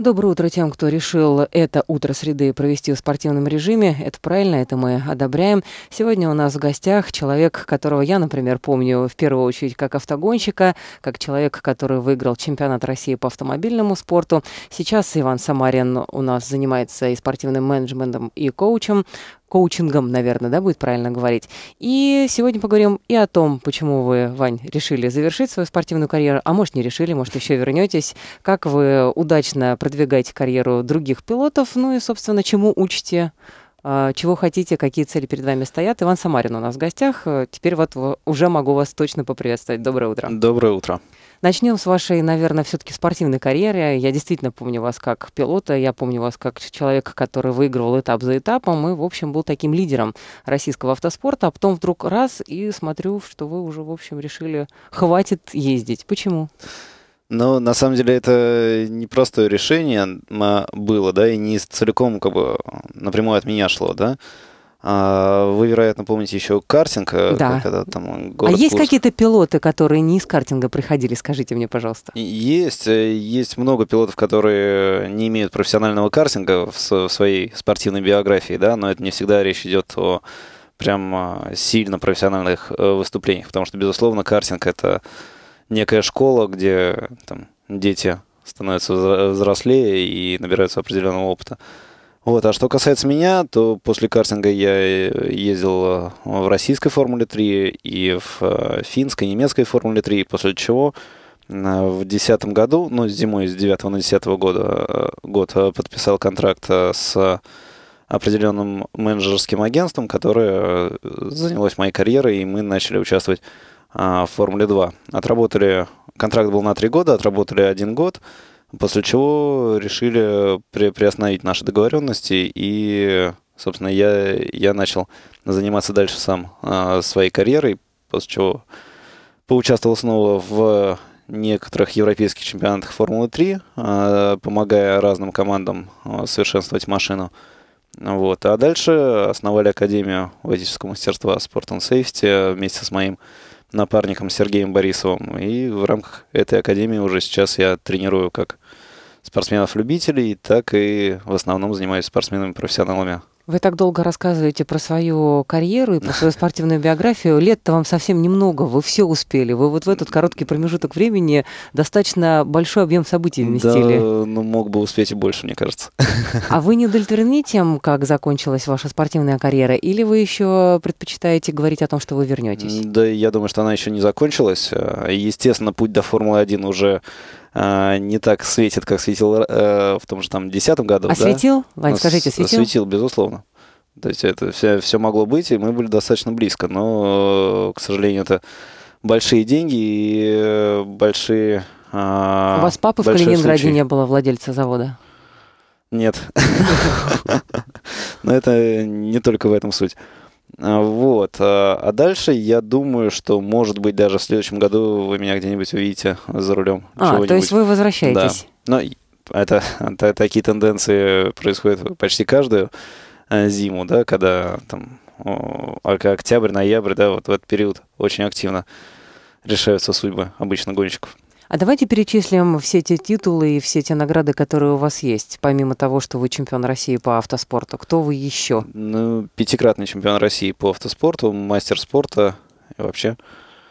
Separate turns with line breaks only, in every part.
Доброе утро тем, кто решил это утро среды провести в спортивном режиме. Это правильно, это мы одобряем. Сегодня у нас в гостях человек, которого я, например, помню в первую очередь как автогонщика, как человек, который выиграл чемпионат России по автомобильному спорту. Сейчас Иван Самарин у нас занимается и спортивным менеджментом, и коучем коучингом, наверное, да, будет правильно говорить. И сегодня поговорим и о том, почему вы, Вань, решили завершить свою спортивную карьеру, а может не решили, может еще вернетесь, как вы удачно продвигаете карьеру других пилотов, ну и, собственно, чему учите а, чего хотите, какие цели перед вами стоят. Иван Самарин у нас в гостях. Теперь вот уже могу вас точно поприветствовать.
Доброе утро. Доброе утро.
Начнем с вашей, наверное, все-таки спортивной карьеры. Я действительно помню вас как пилота, я помню вас как человека, который выигрывал этап за этапом и, в общем, был таким лидером российского автоспорта. А потом вдруг раз и смотрю, что вы уже, в общем, решили,
хватит ездить. Почему? Ну, на самом деле, это непростое решение а, было, да, и не целиком как бы напрямую от меня шло, да. А, вы, вероятно, помните еще картинг. Э, да. Когда там а город а есть какие-то
пилоты, которые не из картинга приходили, скажите мне, пожалуйста?
Есть. Э, есть много пилотов, которые не имеют профессионального картинга в своей спортивной биографии, да, но это не всегда речь идет о прям а, сильно профессиональных э, выступлениях, потому что, безусловно, картинг — это некая школа, где там, дети становятся взрослее и набираются определенного опыта. Вот, а что касается меня, то после картинга я э, ездил э, в российской Формуле 3 и в э, финской, немецкой Формуле 3, после чего в 2010 году, ну, зимой с 9 на 10 года, год подписал контракт с определенным менеджерским агентством, которое занялось моей карьерой, и мы начали участвовать в Формуле 2. Отработали, контракт был на 3 года, отработали один год, После чего решили при, приостановить наши договоренности, и, собственно, я, я начал заниматься дальше сам э, своей карьерой, после чего поучаствовал снова в некоторых европейских чемпионатах Формулы-3, э, а, помогая разным командам э, совершенствовать машину. Вот. А дальше основали Академию водительского мастерства Sport and Safety вместе с моим напарником Сергеем Борисовым. И в рамках этой академии уже сейчас я тренирую как спортсменов-любителей, так и в основном занимаюсь спортсменами-профессионалами.
Вы так долго рассказываете про свою карьеру и про свою спортивную биографию. Лет-то вам совсем немного, вы все успели. Вы вот в этот короткий промежуток времени достаточно большой объем событий вместили.
Да, ну мог бы успеть и больше, мне кажется.
А вы не удовлетворены тем, как закончилась ваша спортивная карьера? Или вы еще предпочитаете говорить о том, что вы вернетесь?
Да, я думаю, что она еще не закончилась. Э, естественно, путь до Формулы-1 уже а, не так светит, как светил э, в том же там десятом году. А да? светил? Вань, ну, скажите, светил? Светил, безусловно. То есть это все, все могло быть, и мы были достаточно близко. Но, к сожалению, это большие деньги и э, большие... Э, У вас папы в Калининграде случаи. не
было владельца завода?
Нет. Но это не только в этом суть. А, вот. А, а дальше я думаю, что, может быть, даже в следующем году вы меня где-нибудь увидите за рулем. А, то есть вы возвращаетесь? Да. Но это, это такие тенденции происходят почти каждую а, зиму, да, когда там октябрь, ноябрь, да, вот в этот период очень активно решаются судьбы обычно гонщиков.
А давайте перечислим все те титулы и все те награды, которые у вас есть, помимо того, что вы чемпион России по автоспорту. Кто вы еще?
Ну, пятикратный чемпион России по автоспорту, мастер спорта и вообще.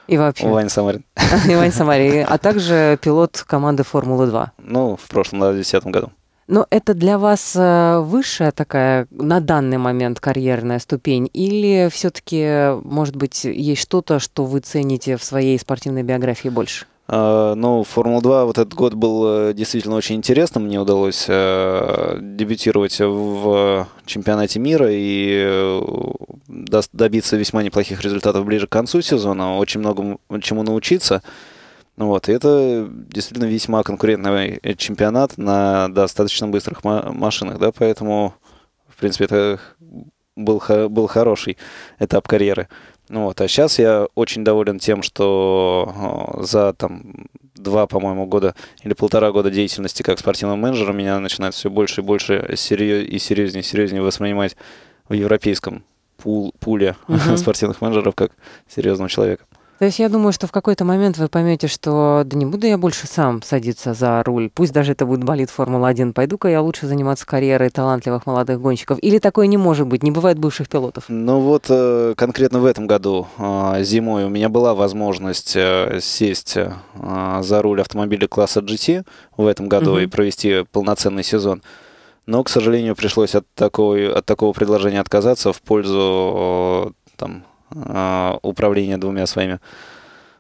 И вообще. Вань Самарин. Иван
Самарин. А также пилот команды Формулы-2.
Ну, в прошлом, в 2010 году.
Но это для вас э, высшая такая на данный момент карьерная ступень? Или все-таки, может быть, есть что-то, что вы цените в своей спортивной биографии больше?
А, ну, Формула-2 вот этот год был э, действительно очень интересным. Мне удалось э, дебютировать в чемпионате мира и э, добиться весьма неплохих результатов ближе к концу сезона. Очень многому чему научиться. Вот, и это действительно весьма конкурентный чемпионат на достаточно быстрых машинах, да, поэтому, в принципе, это был, был хороший этап карьеры. Ну вот, а сейчас я очень доволен тем, что э, за там два, по-моему, года или полтора года деятельности как спортивного менеджера меня начинает все больше и больше серьез... и серьезнее и серьезнее воспринимать в европейском пул... пуле uh-huh. спортивных менеджеров как серьезного человека.
То есть я думаю, что в какой-то момент вы поймете, что да не буду я больше сам садиться за руль, пусть даже это будет болит Формула-1, пойду-ка я лучше заниматься карьерой талантливых молодых гонщиков. Или такое не может быть, не бывает бывших пилотов?
Ну вот э, конкретно в этом году э, зимой у меня была возможность э, сесть за руль автомобиля класса GT в этом году угу. и провести полноценный сезон. Но, к сожалению, пришлось от, такой, от такого предложения отказаться в пользу там, а, управление двумя своими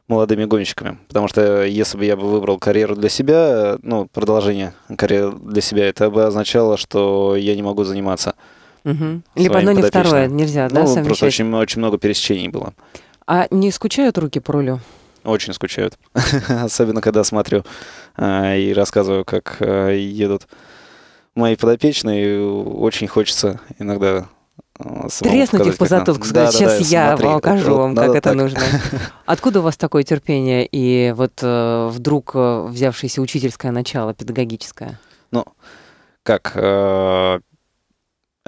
молодыми гонщиками. Потому что если бы я бы выбрал карьеру для себя, ну, продолжение карьеры для себя, это бы означало, что я не могу заниматься. Угу. Либо одно, не второе, нельзя, ну, да, совмещать? просто очень, очень много пересечений было.
А не скучают руки по рулю?
Очень скучают. Особенно, когда смотрю э, и рассказываю, как э, едут мои подопечные. Очень хочется иногда Э, Треснуть их по затылку, сказать, да, сейчас да, да, я смотри, вам покажу вот, вам, как это так. нужно.
Откуда у вас такое терпение и вот э, вдруг э, взявшееся учительское начало, педагогическое?
Ну, как, э,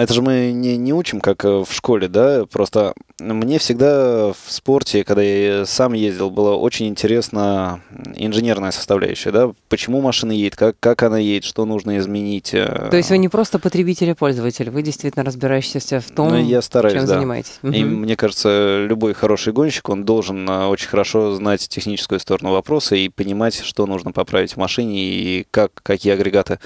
это же мы не, не учим, как э, в школе, да? Просто мне всегда в спорте, когда я сам ездил, было очень интересно инженерная составляющая, да? Почему машина едет, как, как она едет, что нужно изменить. Э? То есть вы
не просто потребитель и а пользователь, вы действительно разбираетесь в том, ну, я стараюсь, чем да. занимаетесь. И угу. мне
кажется, любой хороший гонщик, он должен э, очень хорошо знать техническую сторону вопроса и понимать, что нужно поправить в машине и как, какие агрегаты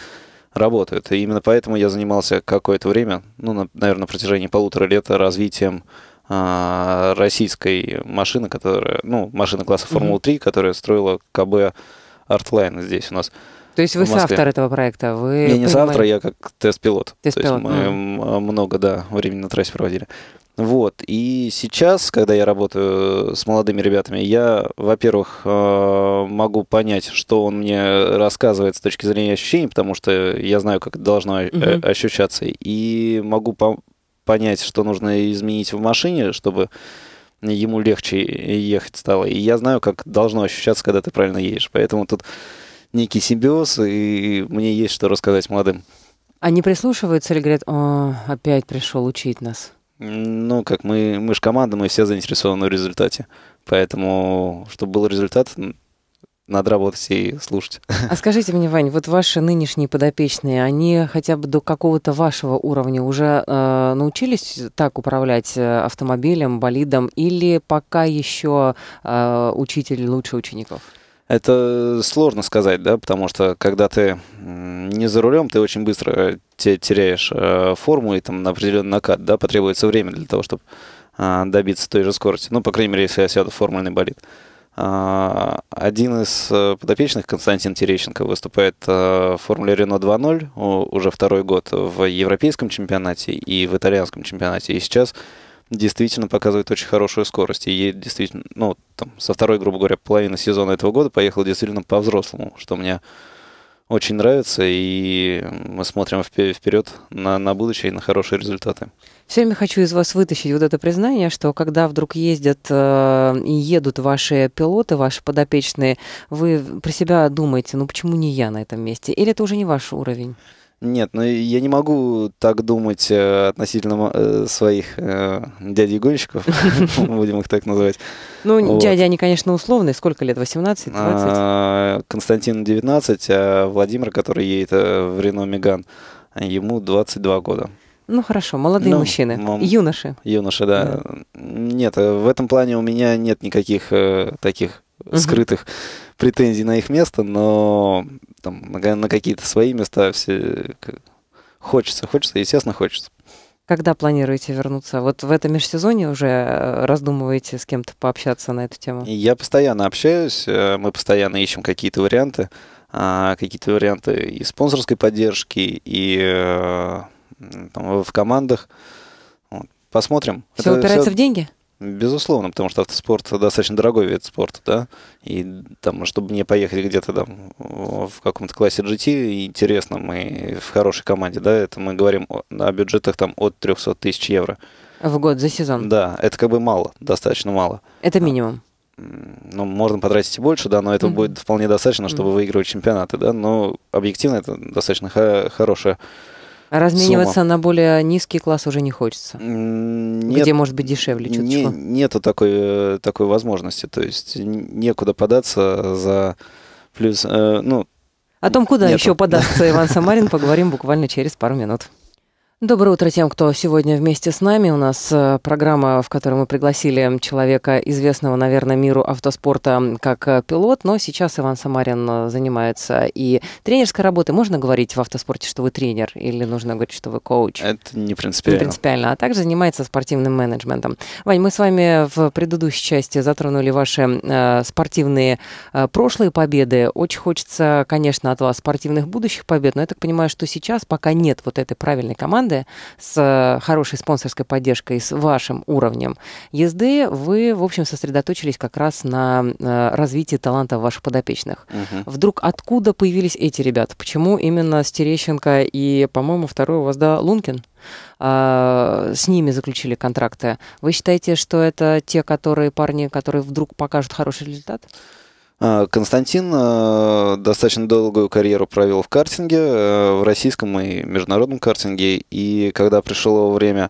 работают. И именно поэтому я занимался какое-то время, ну, на, наверное, на протяжении полутора лет развитием э, российской машины, которая, ну, машина класса Формула-3, которая строила КБ Artline здесь у нас. То есть вы соавтор этого проекта? Вы я не понимали... соавтор, я как тест-пилот. тест-пилот. То есть мы mm. много, да, времени на трассе проводили. Вот. И сейчас, когда я работаю э, с молодыми ребятами, я, во-первых, э, могу понять, что он мне рассказывает с точки зрения ощущений, потому что я знаю, как это должно угу. ощущаться. И могу по понять, что нужно изменить в машине, чтобы ему легче ехать стало. И я знаю, как должно ощущаться, когда ты правильно едешь. Поэтому тут некий симбиоз, и мне есть что рассказать молодым.
Они прислушиваются или говорят, о, опять пришел учить нас?
Ну, как мы, мы же команда, мы все заинтересованы в результате. Поэтому, чтобы был результат, надо работать и слушать.
А скажите мне, Вань, вот ваши нынешние подопечные, они хотя бы до какого-то вашего уровня уже э, научились так управлять э, автомобилем, болидом, или пока еще э, учитель лучше учеников?
Это сложно сказать, да, потому что когда ты не за рулем, ты очень быстро э, теряешь э, форму и там на определенный накат, да, потребуется время для того, чтобы а, добиться той же скорости. Ну, по крайней мере, если я сяду в формульный болид. А, один из э, подопечных, Константин Терещенко, выступает в Формуле Рено 2.0 уже второй год в европейском чемпионате и в итальянском чемпионате. И сейчас действительно показывает очень хорошую скорость. И ей действительно, ну, там, со второй, грубо говоря, половины сезона этого года поехала действительно по-взрослому, что мне очень нравится, и мы смотрим вперед на, на будущее и на хорошие результаты.
Все время хочу из вас вытащить вот это признание, что когда вдруг ездят э, и едут ваши пилоты, ваши подопечные, вы про себя думаете, ну почему не я на этом месте? Или это уже не ваш уровень?
Нет, ну я не могу так думать э, относительно э, своих э, дядей-гонщиков, будем их так называть. Ну, дяди
они, конечно, условные. Сколько лет? 18, 20?
А, Константину 19, а Владимир, который едет э, в Рено Меган, ему 22 года.
Ну хорошо, молодые ну, мужчины, мам... юноши.
Юноши, да. да. Нет, э, в этом плане у меня нет никаких э, таких угу. скрытых претензий на их место, но там, на, какие-то свои места все хочется, хочется, естественно, хочется.
Когда планируете вернуться? Вот в этом межсезонье уже э, раздумываете с кем-то пообщаться на эту тему?
Я постоянно общаюсь, э, мы постоянно ищем какие-то варианты, а, какие-то варианты и спонсорской поддержки, и э, там, в командах. Посмотрим. Все Это, упирается все... в деньги? Безусловно, потому что автоспорт достаточно дорогой вид спорта, да, и там, чтобы не поехать где-то там в каком-то классе GT интересно мы в хорошей команде, да, это мы говорим о, о бюджетах там от 300 тысяч евро. В год, за сезон? Да, это как бы мало, достаточно мало. Это минимум? Ну, можно потратить и больше, да, но этого mm-hmm. будет вполне достаточно, чтобы mm-hmm. выигрывать чемпионаты, да, но объективно это достаточно хорошая Размениваться сумма.
на более низкий класс уже не хочется. Нет, где может быть дешевле чуточку. Не,
нету такой, э, такой возможности. То есть некуда податься за плюс. Э, ну,
О том, куда нету. еще податься Иван Самарин, поговорим буквально через пару минут. Доброе утро тем, кто сегодня вместе с нами. У нас э, программа, в которой мы пригласили человека, известного, наверное, миру автоспорта как э, пилот, но сейчас Иван Самарин э, занимается и тренерской работой. Можно говорить в автоспорте, что вы тренер, или нужно говорить, что вы коуч?
Это не принципиально. Не
принципиально, а также занимается спортивным менеджментом. Вань, мы с вами в предыдущей части затронули ваши э, спортивные э, прошлые победы. Очень хочется, конечно, от вас спортивных будущих побед, но я так понимаю, что сейчас пока нет вот этой правильной команды, бренды с э, хорошей спонсорской поддержкой, с вашим уровнем езды, вы, в общем, сосредоточились как раз на э, развитии талантов ваших подопечных. Угу. Вдруг откуда появились эти ребята? Почему именно Стерещенко и, по-моему, второй у вас, да, Лункин? А, с ними заключили контракты. Вы считаете, что это те, которые парни, которые вдруг покажут хороший результат?
А, Константин э, достаточно долгую карьеру провел в картинге, э, в российском и международном картинге, и когда пришло время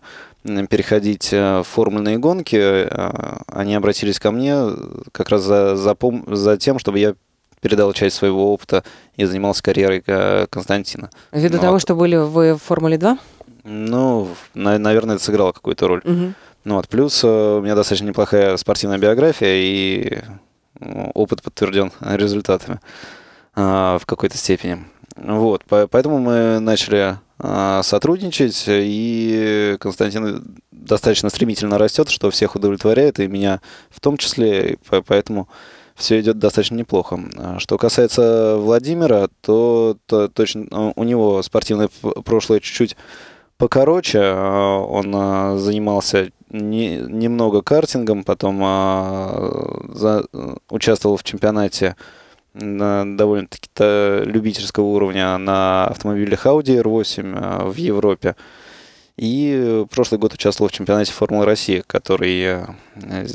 переходить э, в формульные гонки, они обратились ко мне как раз за, за, за тем, чтобы я передал часть своего опыта и занимался карьерой Константина.
Ввиду Но... Ну, того, а что были вы в Формуле 2?
Ну, наверное, это сыграло какую-то роль. Угу. Ну вот, плюс у меня достаточно неплохая спортивная биография, и опыт подтвержден результатами а, в какой-то степени. Вот, поэтому мы начали а, сотрудничать, и Константин достаточно стремительно растет, что всех удовлетворяет, и меня в том числе, поэтому все идет достаточно неплохо. А, что касается Владимира, то, то точно у него спортивное прошлое чуть-чуть покороче. Он занимался не, немного картингом, потом а, за, участвовал в чемпионате довольно-таки любительского уровня на автомобиле Audi R8 а, в Европе. И прошлый год участвовал в чемпионате Формулы России, который э,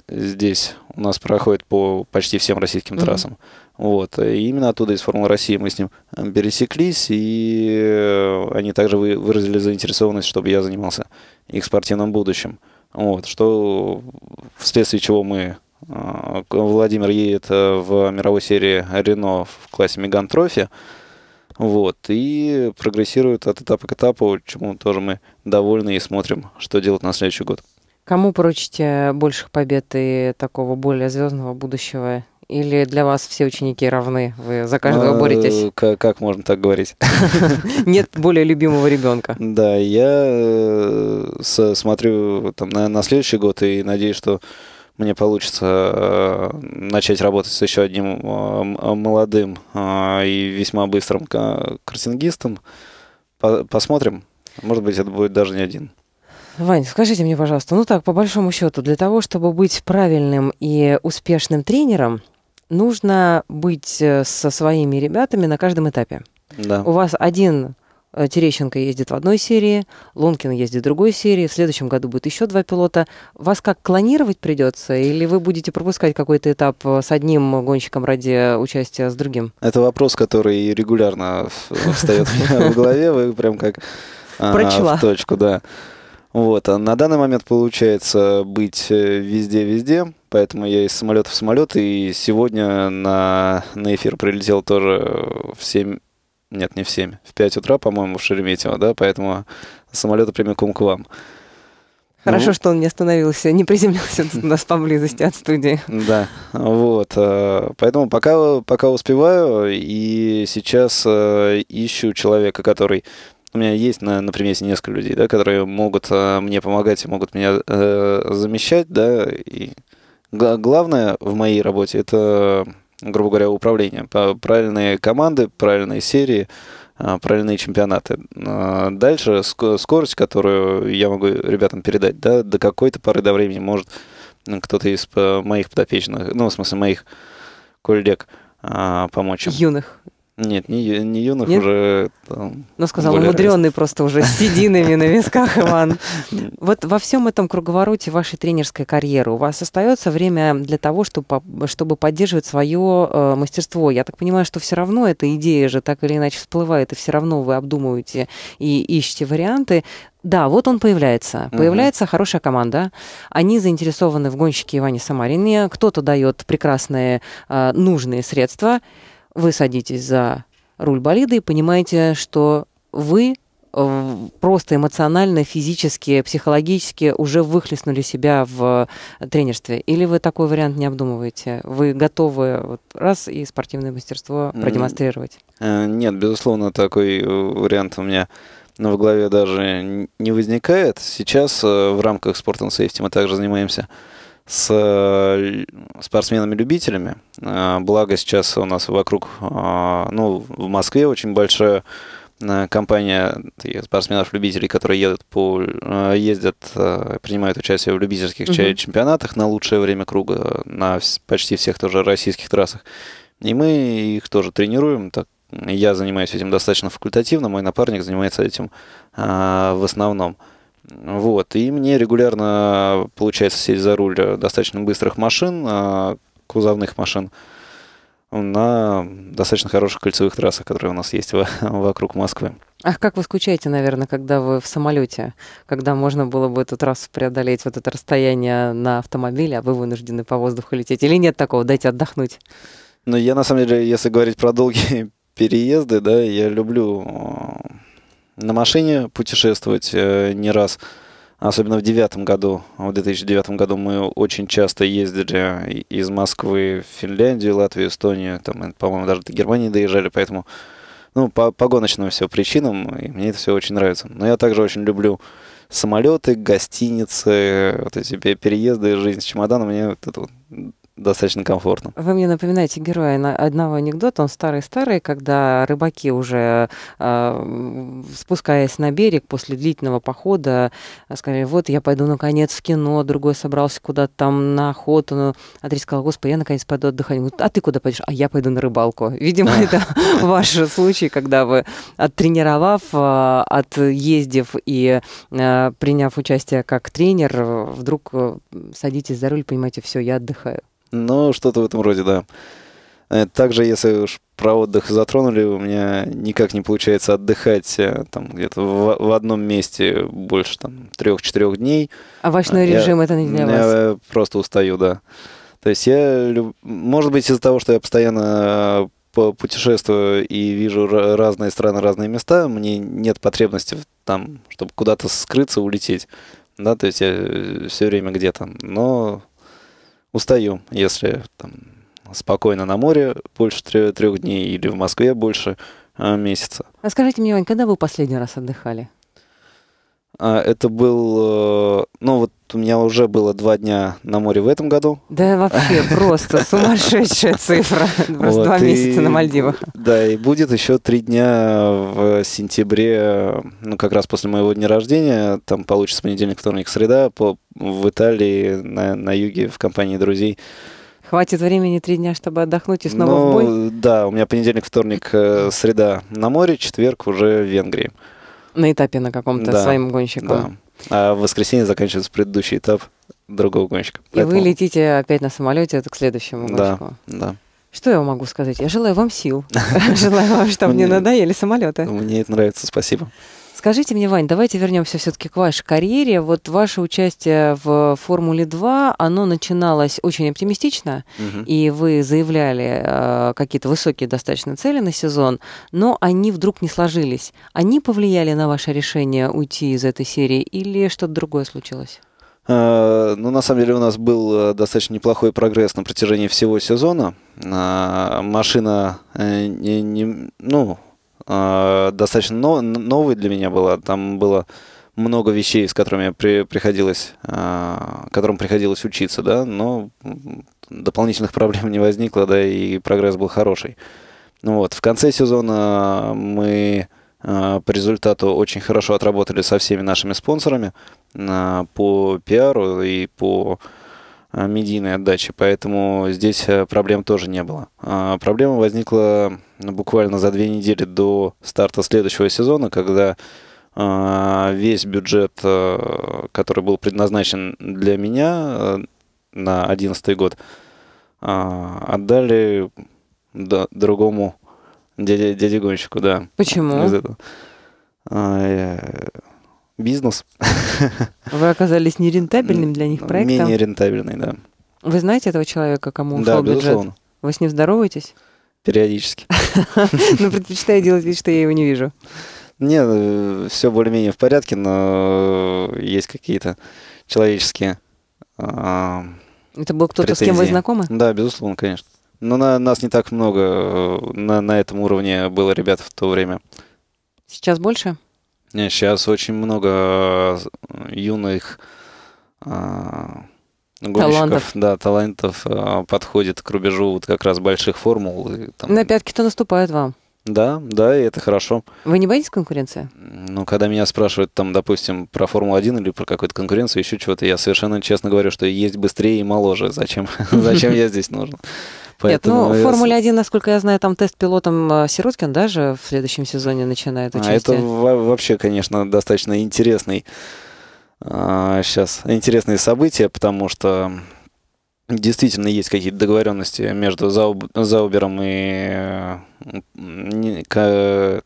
здесь у нас проходит по почти всем российским mm-hmm. трассам. Вот. И именно оттуда из Формулы России мы с ним э, пересеклись, и э, они также выразили заинтересованность, чтобы я занимался их спортивным будущим. Вот, что вследствие чего мы а, Владимир едет э, в мировой серии Рено в классе Меган Трофи. Вот, и прогрессирует от этапа к этапу, чему тоже мы довольны и смотрим, что делать на следующий год.
Кому поручите больших побед и такого более звездного будущего или для вас все ученики равны? Вы за каждого а, боретесь?
Как, как можно так говорить? Нет более любимого ребенка. Да, я э, смотрю там, на, на следующий год и надеюсь, что мне получится э, начать работать с еще одним э, молодым и весьма быстрым картингистом. Посмотрим. Может быть, это будет даже не один.
Вань, скажите мне, пожалуйста, ну так, по большому счету, для того, чтобы быть правильным и успешным тренером, нужно быть э, со своими ребятами на каждом этапе. Да. У вас один э, Терещенко ездит в одной серии, Лункин ездит в другой серии, в следующем году будет еще два пилота. Вас как клонировать придется, или вы будете пропускать какой-то этап э, с одним гонщиком ради участия а с другим?
Это вопрос, который регулярно встает в голове, вы прям как а, в точку, да. Вот, а на данный момент получается быть везде-везде, поэтому я из самолета в самолет, и сегодня на, на эфир прилетел тоже в 7, нет, не в 7, в 5 утра, по-моему, в Шереметьево, да, поэтому самолета прямиком к вам. Хорошо, ну,
что он не остановился, не приземлился у нас поблизости от студии.
Да, вот. Э, поэтому пока, пока успеваю, и сейчас э, ищу человека, который... У меня есть на, на примете несколько людей, да, которые могут э, мне помогать и могут меня э, замещать, да, и главное в моей работе это, грубо говоря, управление. Правильные команды, правильные серии, а, правильные чемпионаты. А, дальше скорость, которую я могу ребятам передать, да, до какой-то поры до времени может кто-то из э, моих подопечных, ну, в смысле, моих коллег а, помочь Юных нет, не, не юных Нет? уже. Там, ну, сказал, умудренный
просто уже с сединами на висках, Иван. Вот во всем этом круговороте вашей тренерской карьеры у вас остается время для того, чтобы, чтобы поддерживать свое э, мастерство. Я так понимаю, что все равно эта идея же так или иначе всплывает, и все равно вы обдумываете и ищете варианты. Да, вот он появляется. Появляется угу. хорошая команда. Они заинтересованы в гонщике Иване Самарине. Кто-то дает прекрасные, э, нужные средства вы садитесь за руль болида и понимаете, что вы э, просто эмоционально, физически, психологически уже выхлестнули себя в э, тренерстве? Или вы такой вариант не обдумываете? Вы готовы вот раз и спортивное мастерство продемонстрировать?
Э, нет, безусловно, такой вариант у меня ну, в голове даже не возникает. Сейчас в рамках Sport and Safety мы также занимаемся с э, спортсменами-любителями. Э, благо сейчас у нас вокруг, э, ну, в Москве очень большая компания спортсменов-любителей, которые едут по, ездят, принимают участие в любительских угу. чемпионатах на лучшее время круга на почти всех тоже российских трассах. И мы их тоже тренируем. Так, я занимаюсь этим достаточно факультативно, мой напарник занимается этим в основном. Вот. И мне регулярно получается сесть за руль э, достаточно быстрых машин, а, кузовных машин, на достаточно хороших кольцевых трассах, которые у нас есть вокруг Москвы.
Ах, как вы скучаете, наверное, когда вы в самолете, когда можно было бы эту трассу преодолеть, вот это расстояние на автомобиле, а вы вынуждены по воздуху лететь? Или нет такого, дайте отдохнуть?
Ну, я, на самом деле, если говорить про долгие переезды, да, я люблю э, на машине путешествовать э, не раз. Особенно в девятом году, в 2009 году мы очень часто ездили э, из Москвы в Финляндию, Латвию, Эстонию, там, э, по-моему, даже до Германии доезжали, поэтому, ну, по, по гоночным все причинам, и мне это все очень нравится. Но я также очень люблю самолеты, гостиницы, вот эти переезды, жизнь с чемоданом, мне вот это вот достаточно комфортно.
Вы мне напоминаете героя одного анекдота. Он старый-старый, когда рыбаки уже, э, спускаясь на берег после длительного похода, сказали, вот я пойду наконец в кино, другой собрался куда-то там на охоту. Но ну, а сказал, господи, я наконец пойду отдыхать. Он говорит, а ты куда пойдешь? А я пойду на рыбалку. Видимо, это ваш случай, когда вы, оттренировав, а, отъездив и а, приняв участие как тренер, вдруг э, садитесь за руль, понимаете, все, я отдыхаю.
Ну, что-то в этом роде, да. Э, также, если уж про отдых затронули, у меня никак не получается отдыхать э, там где-то в, в одном месте больше там трех-четырех дней. А овощной э, режим это не для я вас? Я просто устаю, да. То есть я, может быть, из-за того, что я постоянно путешествую и вижу разные страны, разные места, мне нет потребности там, чтобы куда-то скрыться, улететь. Да, то есть я все время где-то. Но устаю, если там, спокойно на море больше трех дней или в Москве больше э, месяца.
А скажите мне, Вань, когда вы последний раз отдыхали?
А, это был, э, ну вот у меня уже было два дня на море в этом году.
Да вообще просто сумасшедшая цифра. Просто два месяца на Мальдивах.
Да, и будет еще три дня в сентябре, ну как раз после моего дня рождения, там получится понедельник, вторник, среда, в Италии, на юге, в компании друзей. Хватит времени три дня, чтобы отдохнуть и снова ну, в бой? Да, у меня понедельник, вторник, э, среда на море, четверг уже в Венгрии.
На этапе на каком-то да, своим гонщиком. Да.
А в воскресенье заканчивается предыдущий этап другого гонщика. Поэтому... И вы
летите опять на самолете к следующему гонщику. Да, да. Что я могу сказать? Я желаю вам сил.
Желаю вам, чтобы не надоели самолеты. Мне это нравится, спасибо.
Скажите мне, Вань, давайте вернемся все-таки к вашей карьере. Вот ваше участие в Формуле 2, оно начиналось очень оптимистично, угу. и вы заявляли э, какие-то высокие достаточно цели на сезон, но они вдруг не сложились. Они повлияли на ваше решение уйти из этой серии или что-то другое случилось?
Э, ну, на самом деле у нас был э, достаточно неплохой прогресс на протяжении всего сезона. Э, машина, не, не, ну, а, достаточно но, новой для меня была. Там было много вещей, с которыми при, приходилось, а, которым приходилось учиться, да, но дополнительных проблем не возникло, да, и прогресс был хороший. Ну вот, в конце сезона мы а, по результату очень хорошо отработали со всеми нашими спонсорами по пиару и по медийной отдаче, поэтому здесь э, проблем тоже не было. Проблема возникла ну, буквально за две недели до старта следующего сезона, когда э, весь бюджет, э, который был предназначен для меня э, на 2011 год, э, отдали да, другому дяде, дяде гонщику, да. Почему? Из этого. Э, бизнес.
Вы оказались нерентабельным для них ну, проектом? Менее рентабельный, да. Вы знаете этого человека, кому ушел да, бюджет? Безусловно. Вы с ним здороваетесь?
Периодически. Но ну, предпочитаю делать вид, что я его не вижу. Не, э, все более-менее в порядке, но есть какие-то человеческие а,
Это был кто-то, с кем вы знакомы?
Да, безусловно, конечно. Но на, нас не так много э, на, на этом уровне было ребят в то время.
Сейчас больше?
Нет, сейчас очень много э, юных а, талантов. Да, талантов э, подходит к рубежу вот как раз больших формул. И, там...
На пятки-то наступают вам.
Да, да, и это хорошо.
Вы не боитесь конкуренции?
Ну, когда меня спрашивают, там, допустим, про Формулу-1 или про какую-то конкуренцию, еще чего-то, я совершенно честно говорю, что есть быстрее и моложе. Зачем, зачем я здесь нужен? Поэтому Нет, ну, в Формуле-1,
насколько я знаю, там тест пилотом э, Сироткин даже в следующем сезоне начинает а, участие. А это
вообще, конечно, достаточно интересный сейчас а, интересные события, потому что действительно есть какие-то договоренности между Заубером и э,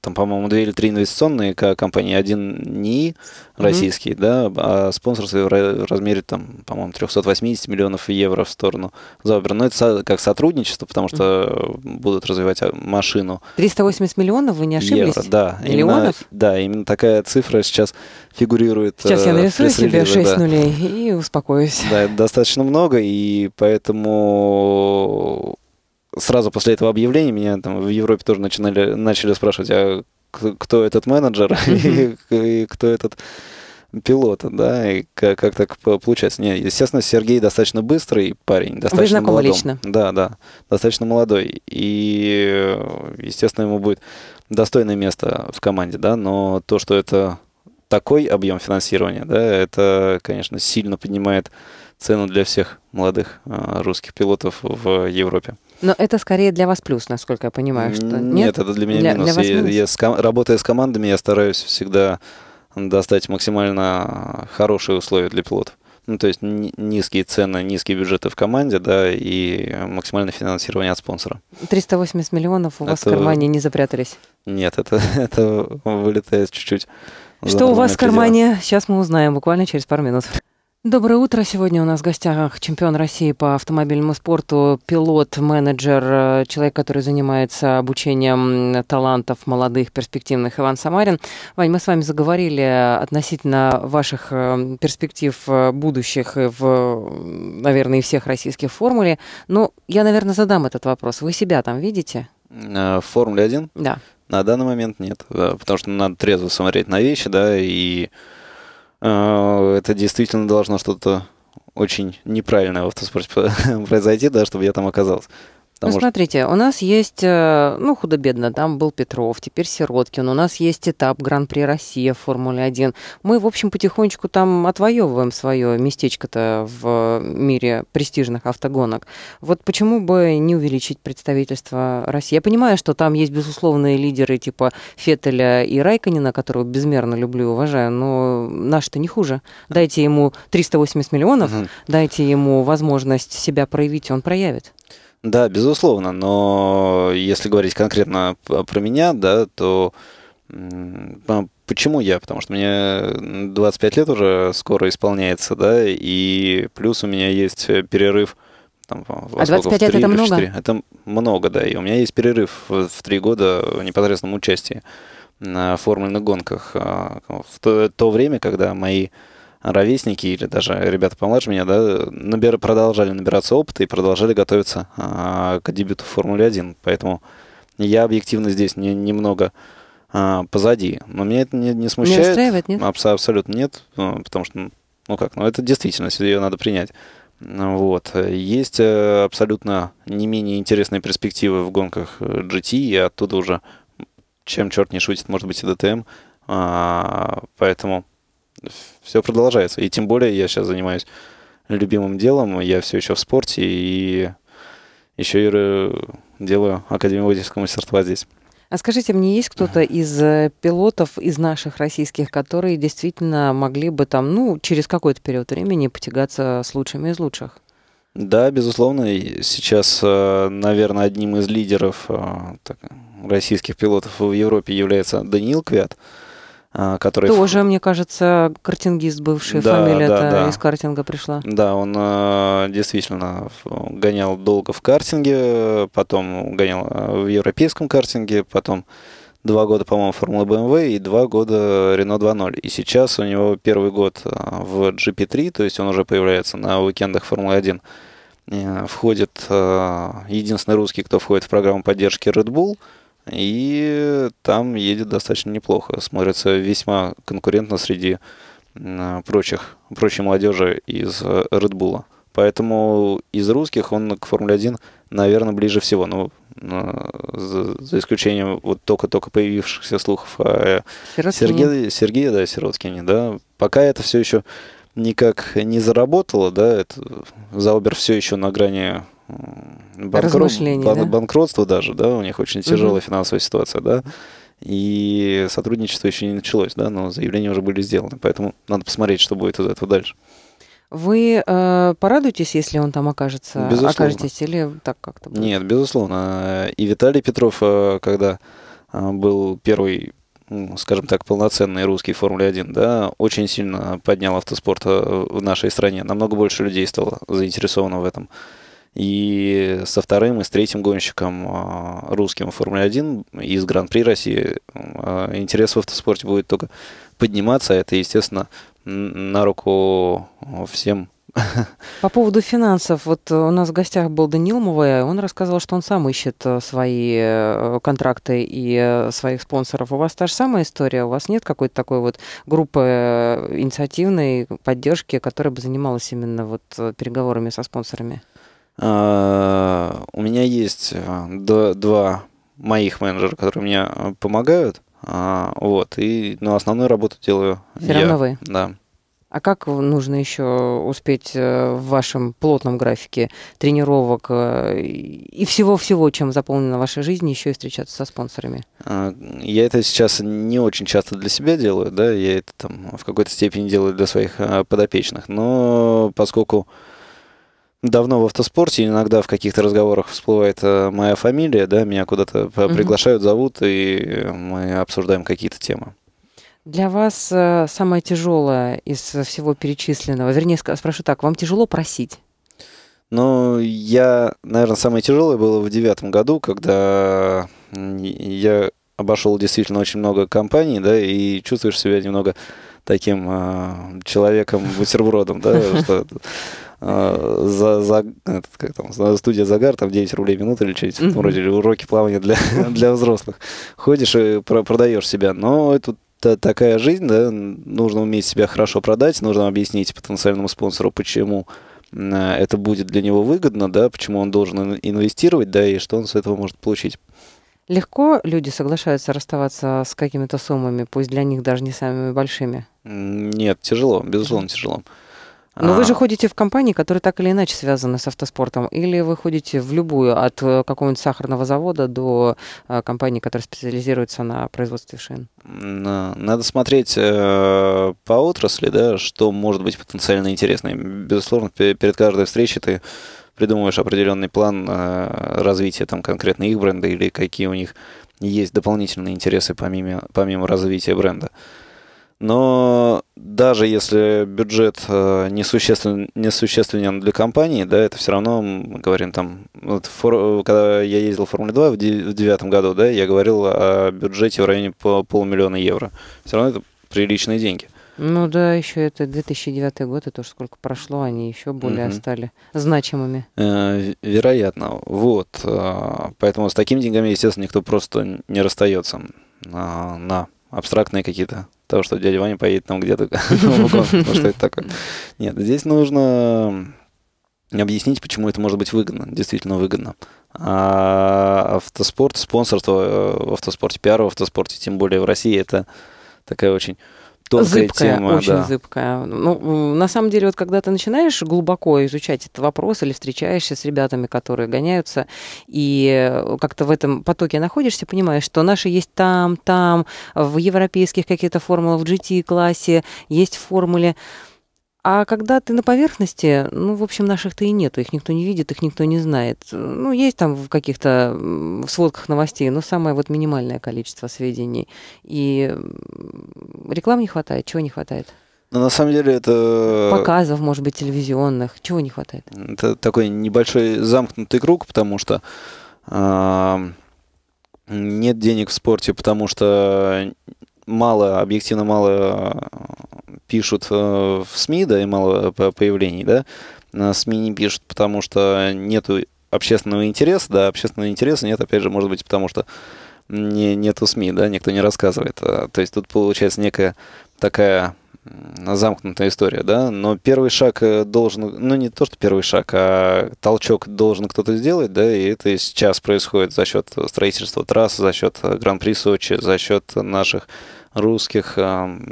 там, по-моему, две или три инвестиционные компании, один не российский, mm-hmm. да, а спонсорство в размере, там, по-моему, 380 миллионов евро в сторону Зобер. Но это как сотрудничество, потому что mm-hmm. будут развивать а, машину.
380 миллионов, вы не ошиблись? Евро,
да. Миллионов? Именно, да, именно такая цифра сейчас фигурирует. Э, сейчас я нарисую себе 6 да.
нулей и успокоюсь.
Да, это достаточно много, и поэтому сразу после этого объявления меня там в Европе тоже начинали, начали спрашивать, а кто этот менеджер и, кто этот пилота, да, и как, как так получается. Не, естественно, Сергей достаточно быстрый парень, достаточно Вы знакомы молодом. лично? Да, да, достаточно молодой. И, естественно, ему будет достойное место в команде, да, но то, что это такой объем финансирования, да, это, конечно, сильно поднимает цену для всех молодых а, русских пилотов в Европе.
Но это скорее для вас плюс, насколько я понимаю, что нет. Нет, это для меня для, минус. Для я, минус. Я,
с Работая с командами, я стараюсь всегда достать максимально хорошие условия для пилотов. Ну, то есть низкие цены, низкие бюджеты в команде, да, и максимальное финансирование от спонсора.
380 миллионов у вас это... в кармане не запрятались?
Нет, это, это вылетает
чуть-чуть. Что у вас в кармане? Сейчас мы узнаем буквально через пару минут. Доброе утро. Сегодня у нас в гостях чемпион России по автомобильному спорту, пилот, менеджер, э, человек, который занимается обучением талантов молодых, перспективных, Иван Самарин. Вань, мы с вами заговорили относительно ваших э, перспектив э, будущих в, наверное, всех российских формуле. Но ну, я, наверное, задам этот вопрос. Вы себя там видите?
В Формуле 1? Да. На данный момент нет, да, потому что надо трезво смотреть на вещи, да, и а, это действительно должно что-то очень неправильное в автоспорте произойти, да, чтобы я там оказался. Потому ну, что...
смотрите, у нас есть, э, ну, худо-бедно, там был Петров, теперь Сироткин, у нас есть этап Гран-при Россия в Формуле-1. Мы, в общем, потихонечку там отвоевываем свое местечко-то в мире престижных автогонок. Вот почему бы не увеличить представительство России? Я понимаю, что там есть безусловные лидеры типа Феттеля и Райканина, которого безмерно люблю и уважаю, но наш-то не хуже. Дайте ему 380 миллионов, угу. дайте ему возможность себя проявить, и он проявит.
Да, безусловно, но если говорить конкретно про меня, да, то а почему я? Потому что мне 25 лет уже скоро исполняется, да, и плюс у меня есть перерыв там, во а 25 лет это много? 4. Это много, да. И у меня есть перерыв в три года в непосредственном участии на формульных гонках. А, в то, то время, когда мои ровесники или даже ребята помладше меня, да, набир, продолжали набираться опыта и продолжали готовиться а, к дебюту в Формуле 1. Поэтому я объективно здесь не, немного а, позади. Но меня это не, не смущает. Не устраивает, нет? Абс- абсолютно нет, а, потому что, ну как, ну это действительность, ее надо принять. Вот. Есть э, абсолютно не менее интересные перспективы в гонках GT, э, и оттуда уже чем черт не шутит, может быть и ДТМ. Эм. А, поэтому все продолжается. И тем более я сейчас занимаюсь любимым делом, я все еще в спорте и еще и делаю Академию водительского мастерства здесь.
А скажите, мне есть кто-то из э, пилотов, из наших российских, которые действительно могли бы там, ну, через какой-то период времени потягаться с лучшими из лучших?
Да, безусловно. Сейчас, э, наверное, одним из лидеров э, так, российских пилотов в Европе является Даниил Квят. Uh а, который... Тоже,
мне кажется, картингист бывший, да, фамилия да, да. из картинга пришла.
Да, он а, действительно гонял долго в картинге, потом гонял а, в европейском картинге, потом два года, по-моему, Формула BMW и два года Renault 2.0. И сейчас у него первый год в GP3, то есть он уже появляется на уикендах Формулы 1. Э, входит единственный русский, кто входит в программу поддержки Red Bull – и там едет достаточно неплохо. Смотрится весьма конкурентно среди а, прочих, прочей молодежи из э, Red Bull. Поэтому из русских он к Формуле-1, наверное, ближе всего. Ну, а, за, за исключением вот только-только появившихся слухов о э, Сергея Сергее, да, Сироткине, да. Пока это все еще никак не заработало, да, это э, Заубер все еще на грани банкрот, бан, да? банкротство даже, да, у них очень тяжелая угу. финансовая ситуация, да, и сотрудничество еще не началось, да, но заявления уже были сделаны, поэтому надо посмотреть, что будет из этого дальше.
Вы э, порадуетесь, если он там окажется, безусловно. окажетесь или
так как-то? Будет? Нет, безусловно. И Виталий Петров, э, когда э, был первый скажем так, полноценный русский Формуле-1, да, очень сильно поднял автоспорт э, в нашей стране. Намного больше людей стало заинтересовано в этом. И со вторым и с третьим гонщиком а, русским в Формуле-1 из Гран-при России а, интерес в автоспорте будет только подниматься. А это, естественно, на руку всем
по поводу финансов. Вот у нас в гостях был Данил Муве. Он рассказывал, что он сам ищет э, свои э, контракты и э, своих спонсоров. У вас та же самая история? У вас нет какой-то такой вот группы инициативной поддержки, которая бы занималась именно вот переговорами со спонсорами?
А, у меня есть э, два моих менеджера, которые мне э, помогают. А, вот, и ну, основную работу делаю. Все я. равно вы. Да.
А как нужно еще успеть э, в вашем плотном графике тренировок и всего-всего, чем заполнена ваша жизнь, еще и встречаться со спонсорами?
А, я это сейчас не очень часто для себя делаю, да, я это там в какой-то степени делаю для своих подопечных, но поскольку давно в автоспорте, иногда в каких-то разговорах всплывает э, моя фамилия, да, меня куда-то угу. приглашают, зовут, и э, мы обсуждаем какие-то темы.
Для вас самое тяжелое из всего перечисленного, вернее, спрошу так, вам тяжело просить?
Ну, я, наверное, самое тяжелое было в девятом году, когда я обошел действительно очень много компаний, да, и чувствуешь себя немного таким э, человеком бутербродом, да, что а, за, за, этот, как там, студия «Загар», там 9 рублей в минуту или что-нибудь, mm-hmm. вроде уроки плавания для, для взрослых. Ходишь и про- продаешь себя, но это та, такая жизнь, да, нужно уметь себя хорошо продать, нужно объяснить потенциальному спонсору, почему э, это будет для него выгодно, да, почему он должен инвестировать, да, и что он с этого может получить.
Легко люди соглашаются расставаться с какими-то суммами, пусть для них даже не самыми большими?
Нет, тяжело, безусловно, тяжело. Но а... вы же а.
ходите в компании, которые так или иначе связаны с автоспортом, или вы ходите в любую, от э, какого-нибудь сахарного завода до э, компании, которая специализируется на производстве шин?
Э, надо смотреть э, по отрасли, да, что может быть потенциально интересно. безусловно, перед каждой встречей ты придумываешь определенный план э, развития там конкретно их бренда или какие у них есть дополнительные интересы помимо, помимо развития бренда. Но даже если бюджет э, несуществен, несущественен для компании, да, это все равно, мы говорим там, вот фор, когда я ездил в Формуле 2 в девятом году, да, я говорил о бюджете в районе полмиллиона евро. Все равно это приличные деньги.
Ну да, еще это 2009 год, это уже сколько прошло, они еще более mm стали значимыми.
Э, вероятно, вот. Э, поэтому с такими деньгами, естественно, никто просто не расстается а, на абстрактные какие-то то что дядя Ваня поедет там где-то ну, что это такое. Нет, здесь нужно объяснить, почему это может быть выгодно, действительно выгодно. А автоспорт, спонсорство э, в автоспорте, пиар в автоспорте, тем более в России, это такая очень тонкая зыбкая, тема. Очень да.
зыбкая. Ну, на самом деле, вот когда ты начинаешь глубоко изучать этот вопрос или встречаешься с ребятами, которые гоняются, и э, как-то в этом потоке находишься, понимаешь, что наши есть там, там, в европейских каких-то формулах, в GT-классе, есть в формуле а когда ты на поверхности, ну, в общем, наших-то и нету, их никто не видит, их никто не знает. Ну, есть там в каких-то в сводках новостей, но самое вот минимальное количество сведений. И рекламы не хватает, чего не хватает?
Но ну, на самом деле это...
Показов, может быть, телевизионных, чего
не хватает? Это такой небольшой замкнутый круг, потому что э, нет денег в спорте, потому что мало, объективно мало э, пишут э, в СМИ, да, и мало э, появлений, да, СМИ не пишут, потому что нет общественного интереса, да, общественного интереса нет, опять же, может быть, потому что не, нету СМИ, да, никто не рассказывает. То есть тут получается некая такая замкнутая история, да, но первый шаг э, должен, ну не то, что первый шаг, а толчок должен кто-то сделать, да, и это сейчас происходит за счет строительства трасс, за счет э, Гран-при Сочи, за счет наших русских там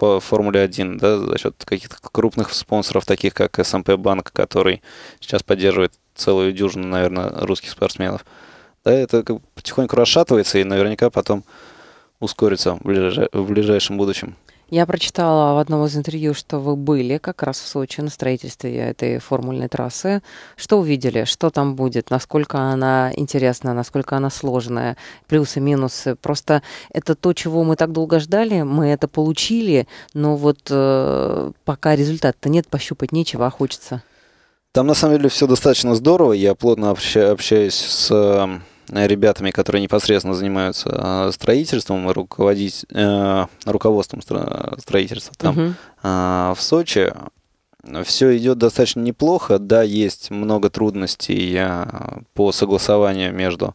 в Формуле 1, да, за счет каких-то крупных спонсоров, таких как СМП эм Банк, который сейчас поддерживает целую дюжину, наверное, русских спортсменов. Да, это потихоньку расшатывается и наверняка потом ускорится в, ближай... в ближайшем будущем.
Я прочитала в одном из интервью, что вы были как раз в Сочи на строительстве этой формульной трассы. Что увидели? Что там будет? Насколько она интересна? Насколько она сложная? Плюсы, минусы? Просто это то, чего мы так долго ждали. Мы это получили, но вот э, пока результата нет, пощупать нечего, а хочется.
Там на самом деле все достаточно здорово. Я плотно общаюсь с э, Э, ребятами, которые непосредственно занимаются э, строительством, руководить, э, руководством строительства там угу. э, в Сочи. Все идет достаточно неплохо. Да, есть много трудностей э, по согласованию между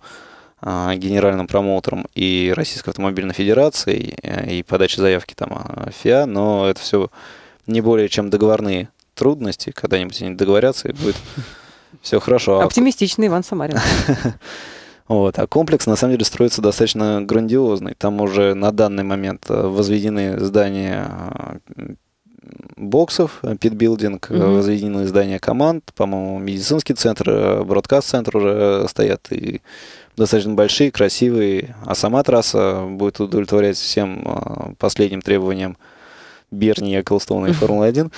генеральным промоутером и Российской автомобильной федерацией и подаче заявки там ФИА, но это все не более чем договорные трудности, когда-нибудь они договорятся и будет все хорошо. А
Оптимистичный Иван Самарин.
Вот. А комплекс, на самом деле, строится достаточно грандиозный. Там уже на данный момент э, возведены здания боксов, э, питбилдинг, mm-hmm. возведены здания команд, по-моему, медицинский центр, бродкаст-центр уже стоят, и достаточно большие, красивые, а сама трасса будет удовлетворять всем последним требованиям Берни и Эклстоуна и Формулы-1.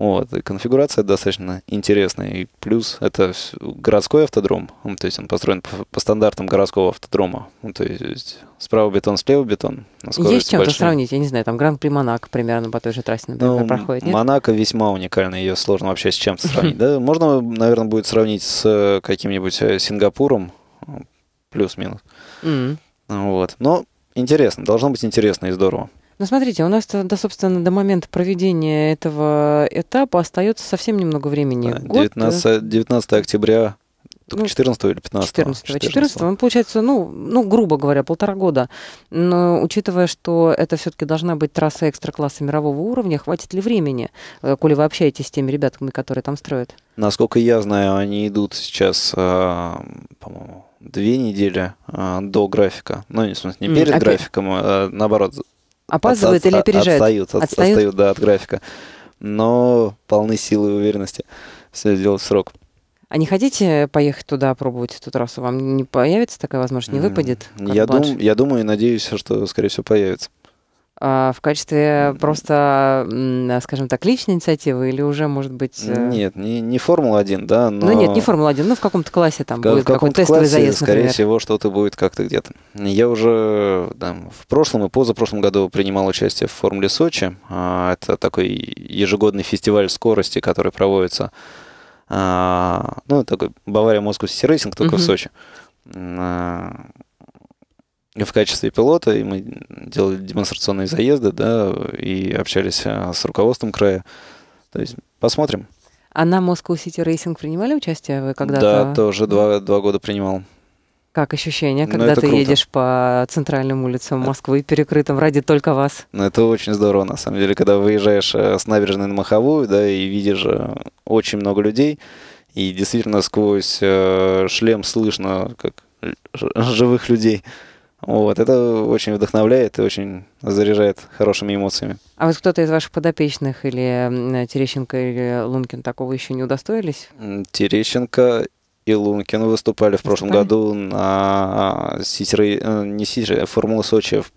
Вот. И конфигурация достаточно интересная. И плюс это городской автодром. Ну, то есть он построен по, по стандартам городского автодрома. Ну, то есть справа бетон, слева бетон. Есть чем-то сравнить?
Я не знаю, там Гран-при Монако примерно по той же трассе, например, ну, проходит, нет?
Монако весьма уникально, ее сложно вообще с чем-то сравнить. можно, наверное, будет сравнить с э, каким-нибудь э, Сингапуром, плюс-минус. Вот. Но интересно, должно быть интересно и здорово. Ну, смотрите,
у нас, да, собственно, до момента проведения этого этапа остается совсем немного времени.
19, а, 19 э, э, октября 14 ну, или 15 14 14 14
он получается, ну, ну, грубо говоря, полтора года. Но учитывая, что это все-таки должна быть трасса экстра-класса мирового уровня, хватит ли времени, э, коли вы общаетесь с теми ребятами, которые там строят?
Насколько я знаю, они идут сейчас, а, по-моему, две недели а, до графика. Ну, не, в смысте, не перед Опять? графиком, а наоборот,
опаздывает от, или а, опережает? Отстают, от, отстают? отстают,
да, от графика. Но полны силы и уверенности все сделать в срок.
А не хотите поехать туда пробовать эту трассу? Вам не появится такая возможность, не выпадет? Я, дум,
я думаю и надеюсь, что, скорее всего, появится. А, в
качестве просто, скажем так, личной инициативы или уже, может быть... Э, нет,
не, не Формула-1, да, но... Ну нет, не
Формула-1, ну в каком-то классе там как, будет какой-то тестовый классе, заезд, например. скорее всего,
что-то будет как-то где-то. Я уже там, в прошлом и позапрошлом году принимал участие в Формуле Сочи. А, это такой ежегодный фестиваль скорости, который проводится... А, ну, такой Бавария-Москва-Сити-рейсинг, только uh-huh. в Сочи в качестве пилота, и мы делали демонстрационные заезды, да, и общались э, с руководством края. То есть посмотрим. А на
Moscow City Racing принимали участие вы когда-то? Да, тоже
два, два года принимал.
Как ощущение, ну, когда ты круто. едешь по центральным улицам Москвы, перекрытым ради только вас?
Ну, это очень здорово, на самом деле, когда выезжаешь э, с набережной на Маховую, да, и видишь э, очень много людей, и действительно сквозь шлем слышно как живых людей. Вот, это очень вдохновляет и очень заряжает хорошими эмоциями.
А вот кто-то из ваших подопечных или Терещенко или Лункин такого еще не
удостоились? Терещенко и Лункин выступали, выступали? в прошлом году на а, Ситер, э, не Ситер, а Формула Сочи в,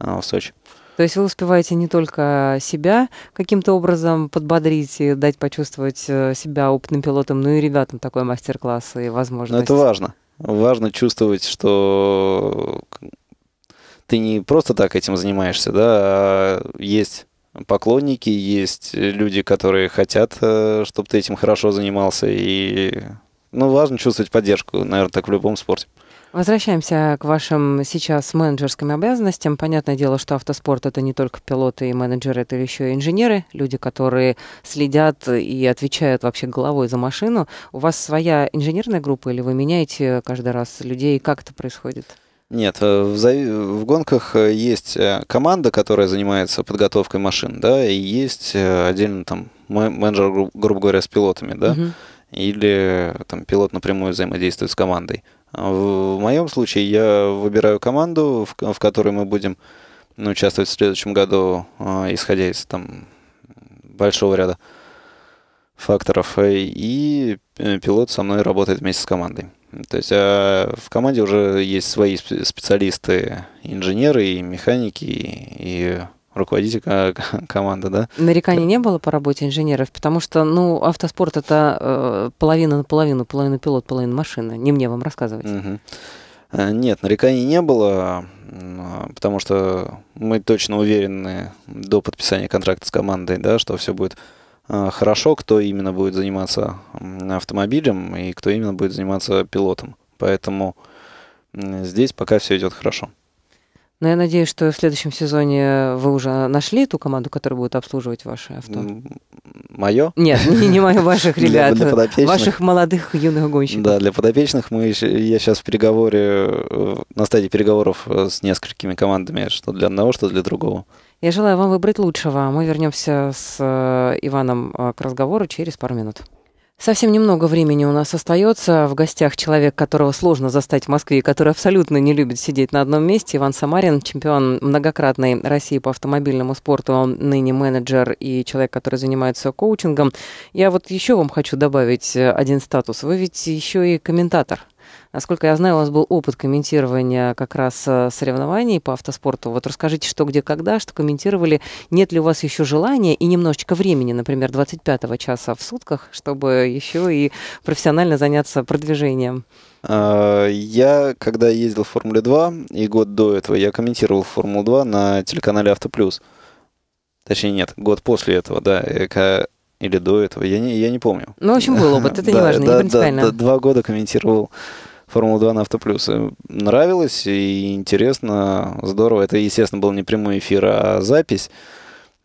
э, в Сочи. То есть вы
успеваете не только себя каким-то образом подбодрить и дать почувствовать э, себя опытным пилотом, но и ребятам такой мастер-класс и возможность. Но это
важно важно чувствовать, что ты не просто так этим занимаешься, да, а есть поклонники, есть люди, которые хотят, э, чтобы ты этим хорошо занимался, и ну, важно чувствовать поддержку, наверное, так в любом спорте.
Возвращаемся к вашим сейчас менеджерским обязанностям. Понятное дело, что автоспорт это не только пилоты и менеджеры, это еще и инженеры, люди, которые следят и отвечают вообще головой за машину. У вас своя инженерная группа или вы меняете каждый раз людей? Как это происходит?
Нет, э, в, зави... в гонках э, есть э, команда, которая занимается подготовкой машин, да, и есть отдельно там менеджер, гру... грубо говоря, с пилотами, да, угу. или там пилот напрямую взаимодействует с командой. В моем случае я выбираю команду, в, в которой мы будем ну, участвовать в следующем году, а, исходя из там большого ряда факторов. И э, пилот со мной работает вместе с командой. То есть а в команде уже есть свои специалисты, инженеры и механики, и руководитель команды, да.
Нареканий э, не было по работе инженеров, потому что, ну, автоспорт это э, половина на половину, половина пилот, половина машина. Не мне вам рассказывать.
Угу. Нет, нареканий не было, а, потому что мы точно уверены до подписания контракта с командой, да, что все будет э, хорошо, кто именно будет заниматься автомобилем и кто именно будет заниматься пилотом. Поэтому здесь пока все идет хорошо.
Но я надеюсь, что в следующем сезоне вы уже нашли ту команду, которая будет обслуживать ваше авто.
Мое? Нет, не, не мое, ваших ребят. Для, для Ваших молодых юных гонщиков. Да, для подопечных мы, я сейчас в переговоре, э, на стадии переговоров э, с несколькими командами, что для одного, что для другого.
Я желаю вам выбрать лучшего. Мы вернемся с э, Иваном к разговору через пару минут. Совсем немного времени у нас остается. В гостях человек, которого сложно застать в Москве, который абсолютно не любит сидеть на одном месте. Иван Самарин, чемпион многократной России по автомобильному спорту, он ныне менеджер и человек, который занимается коучингом. Я вот еще вам хочу добавить э, один статус. Вы ведь еще и комментатор. Насколько я знаю, у вас был опыт комментирования как раз э, соревнований по автоспорту. Вот расскажите, что, где, когда, что комментировали. Нет ли у вас еще желания и немножечко времени, например, 25 часа в сутках, чтобы еще и профессионально заняться продвижением?
А, я, когда ездил в Формуле 2 и год до этого, я комментировал Формулу 2 на телеканале Автоплюс. Точнее, нет, год после этого, да. Э, или до этого, я не, я не помню. Ну, в общем, был опыт, это не важно, не принципиально. Два года комментировал Формулу-2 на Автоплюс. Э, нравилось и интересно, здорово. Это, естественно, был не прямой эфир, а запись.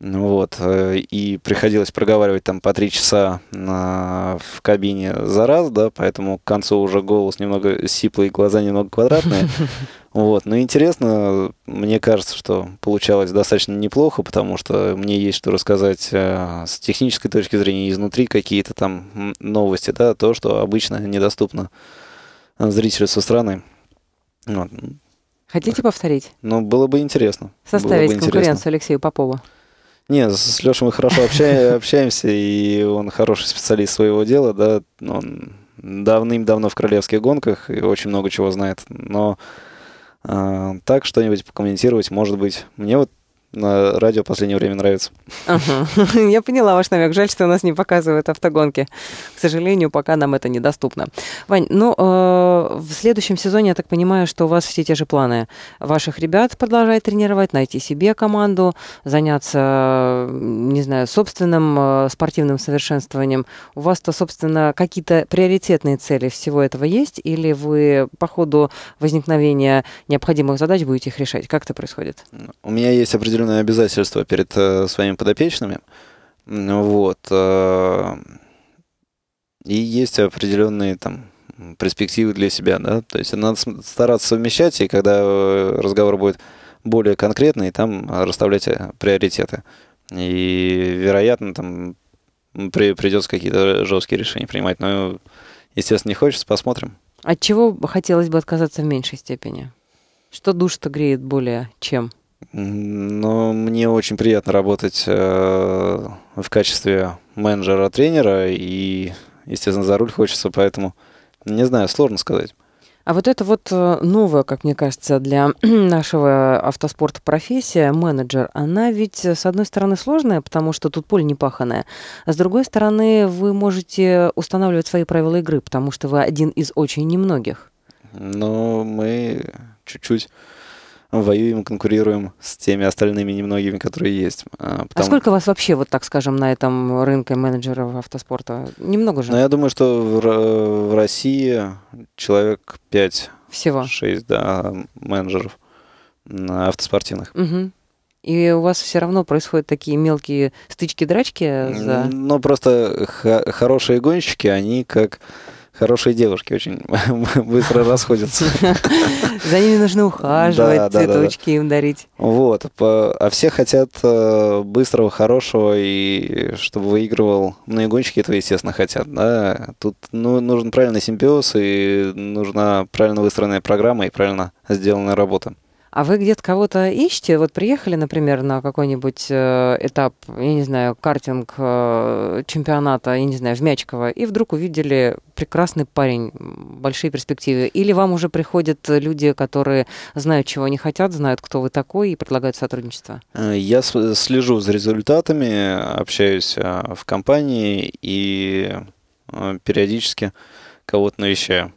Ну вот, э, и приходилось проговаривать там по три часа а, в кабине за раз, да, поэтому к концу уже голос немного сиплый, глаза немного квадратные. Вот, но интересно, мне кажется, что получалось достаточно неплохо, потому что мне есть что рассказать э, с технической точки зрения изнутри какие-то там новости, да, то, что обычно недоступно зрителю со стороны.
Хотите повторить?
Ну, было бы интересно. Составить конкуренцию
Алексею Попову.
Не, с Лешей мы хорошо общаемся, и он хороший специалист своего дела, да, он давным-давно в королевских гонках и очень много чего знает, но а, так что-нибудь покомментировать, может быть. Мне вот на радио в последнее время нравится.
Я поняла ваш намек. Жаль, что у нас не показывают автогонки. К сожалению, пока нам это недоступно. Вань, ну, э, в следующем сезоне, я так понимаю, что у вас все те же планы ваших ребят продолжать тренировать, найти себе команду, заняться, не знаю, собственным э, спортивным совершенствованием. У вас-то, собственно, какие-то приоритетные цели всего этого есть? Или вы по ходу возникновения необходимых задач будете их решать? Как это происходит?
У меня есть определенные определенные обязательства перед э, своими подопечными. Вот. Э, и есть определенные там перспективы для себя, да, то есть надо стараться совмещать, и когда э, разговор будет более конкретный, там расставлять приоритеты. И, вероятно, там при, придется какие-то жесткие решения принимать. Но, естественно, не хочется, посмотрим.
От чего хотелось бы отказаться в меньшей степени? Что душ-то греет более чем?
Но мне очень приятно работать э, в качестве менеджера-тренера, и, естественно, за руль хочется, поэтому, не знаю, сложно сказать.
А вот это вот э, новая, как мне кажется, для нашего автоспорта профессия, менеджер, она ведь, э, с одной стороны, сложная, потому что тут поле не паханое, а с другой стороны, вы можете устанавливать свои правила игры, потому что вы один из очень немногих.
Ну, мы чуть-чуть воюем, конкурируем с теми остальными немногими, которые есть. А, а потому... А сколько
вас вообще, вот так скажем, на этом рынке менеджеров автоспорта?
Немного же? Ну, я думаю, что в, в России человек 5. Всего? да, менеджеров автоспортивных.
Угу. И у вас все равно происходят такие мелкие стычки-драчки? За...
Ну, просто хорошие гонщики, они как хорошие девушки очень быстро расходятся.
За ними нужно ухаживать, цветочки
им дарить. Вот. А все хотят э, быстрого, хорошего, и чтобы выигрывал. Ну и гонщики этого, естественно, хотят. Да? Тут ну, нужен правильный симбиоз, и нужна правильно выстроенная программа и правильно сделанная работа.
А вы где-то кого-то ищете? Вот приехали, например, на какой-нибудь э, этап, я не знаю, картинг э, чемпионата, я не знаю, в Мячково, и вдруг увидели прекрасный парень, большие перспективы. Или вам уже приходят люди, которые знают, чего они хотят, знают, кто вы такой, и предлагают сотрудничество?
Э, я слежу за результатами, общаюсь в компании и периодически кого-то навещаю.